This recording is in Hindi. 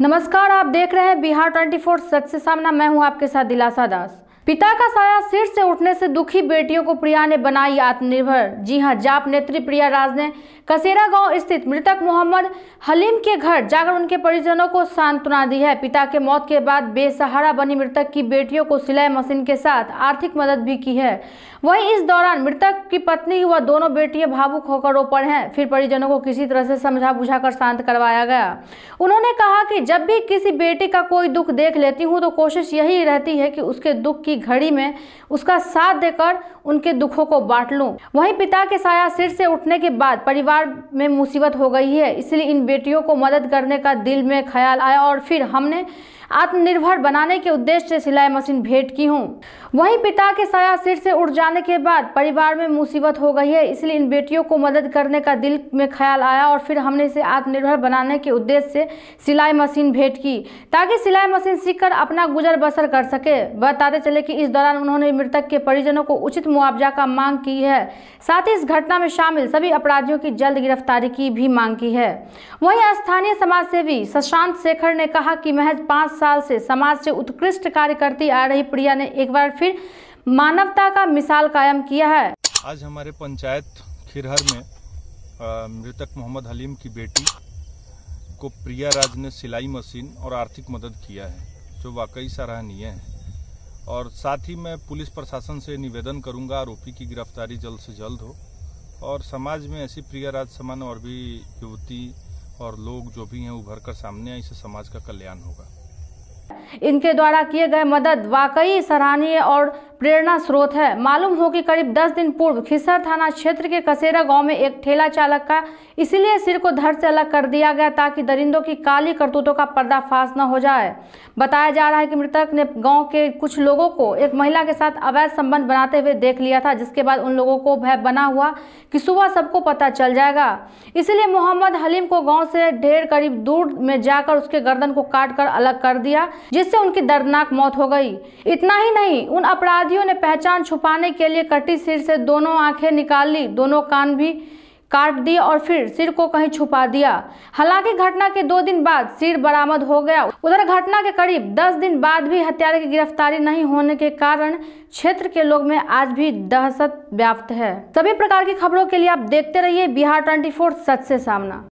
नमस्कार आप देख रहे हैं बिहार 24 सच से सामना मैं हूं आपके साथ दिलासा दास पिता का साया सिर से उठने से दुखी बेटियों को प्रिया ने बनाई आत्मनिर्भर जी हां जाप नेत्री प्रिया राज ने कसेरा गांव स्थित मृतक मोहम्मद हलीम के घर जाकर उनके परिजनों को सांत्वना दी है पिता के मौत के बाद बेसहारा बनी मृतक की बेटियों को सिलाई मशीन के साथ आर्थिक मदद भी की है वहीं इस दौरान मृतक की पत्नी व दोनों बेटियां भावुक होकर रो पड़े हैं फिर परिजनों को किसी तरह से समझा कर शांत करवाया गया उन्होंने कहा कि जब भी किसी बेटी का कोई दुख देख लेती हूँ तो कोशिश यही रहती है कि उसके दुख की की घड़ी में उसका साथ देकर उनके दुखों को बांट लूं वहीं पिता के साया सिर से उठने के बाद परिवार में मुसीबत हो गई है इसलिए इन बेटियों को मदद करने का दिल में ख्याल आया और फिर हमने आत्मनिर्भर बनाने के उद्देश्य से सिलाई मशीन भेंट की हूँ वहीं पिता के साया सिर से उड़ जाने के बाद परिवार में मुसीबत हो गई है इसलिए इन बेटियों को मदद करने का दिल में ख्याल आया और फिर हमने इसे आत्मनिर्भर बनाने के उद्देश्य से सिलाई मशीन भेंट की ताकि सिलाई मशीन सीखकर अपना गुजर बसर कर सके बताते चले कि इस दौरान उन्होंने मृतक के परिजनों को उचित मुआवजा का मांग की है साथ ही इस घटना में शामिल सभी अपराधियों की जल्द गिरफ्तारी की भी मांग की है वहीं स्थानीय समाज सेवी शशांत शेखर ने कहा कि महज पाँच साल से समाज से उत्कृष्ट कार्य करती आ रही प्रिया ने एक बार फिर मानवता का मिसाल कायम किया है आज हमारे पंचायत खिरहर में मृतक मोहम्मद हलीम की बेटी को प्रिया राज ने सिलाई मशीन और आर्थिक मदद किया है जो वाकई सराहनीय है और साथ ही मैं पुलिस प्रशासन से निवेदन करूंगा आरोपी की गिरफ्तारी जल्द से जल्द हो और समाज में ऐसी प्रिया राज समान और भी युवती और लोग जो भी हैं उभर कर सामने आए इसे समाज का कल्याण होगा इनके द्वारा किए गए मदद वाकई सराहनीय और प्रेरणा स्रोत है मालूम हो कि करीब 10 दिन पूर्व खिसर थाना क्षेत्र के कसेरा गांव में एक ठेला चालक का इसलिए सिर को धड़ से अलग कर दिया गया ताकि दरिंदों की काली करतूतों का पर्दाफाश न हो जाए बताया जा रहा है कि मृतक ने गाँव के कुछ लोगों को एक महिला के साथ अवैध संबंध बनाते हुए देख लिया था जिसके बाद उन लोगों को भय बना हुआ कि सुबह सबको पता चल जाएगा इसलिए मोहम्मद हलीम को गाँव से ढेर करीब दूर में जाकर उसके गर्दन को काट कर अलग कर दिया जिससे उनकी दर्दनाक मौत हो गई इतना ही नहीं उन अपराध अपराधियों ने पहचान छुपाने के लिए कटी सिर से दोनों आंखें निकाल ली दोनों कान भी काट दिए और फिर सिर को कहीं छुपा दिया हालांकि घटना के दो दिन बाद सिर बरामद हो गया उधर घटना के करीब दस दिन बाद भी हत्यारे की गिरफ्तारी नहीं होने के कारण क्षेत्र के लोग में आज भी दहशत व्याप्त है सभी प्रकार की खबरों के लिए आप देखते रहिए बिहार ट्वेंटी सच से सामना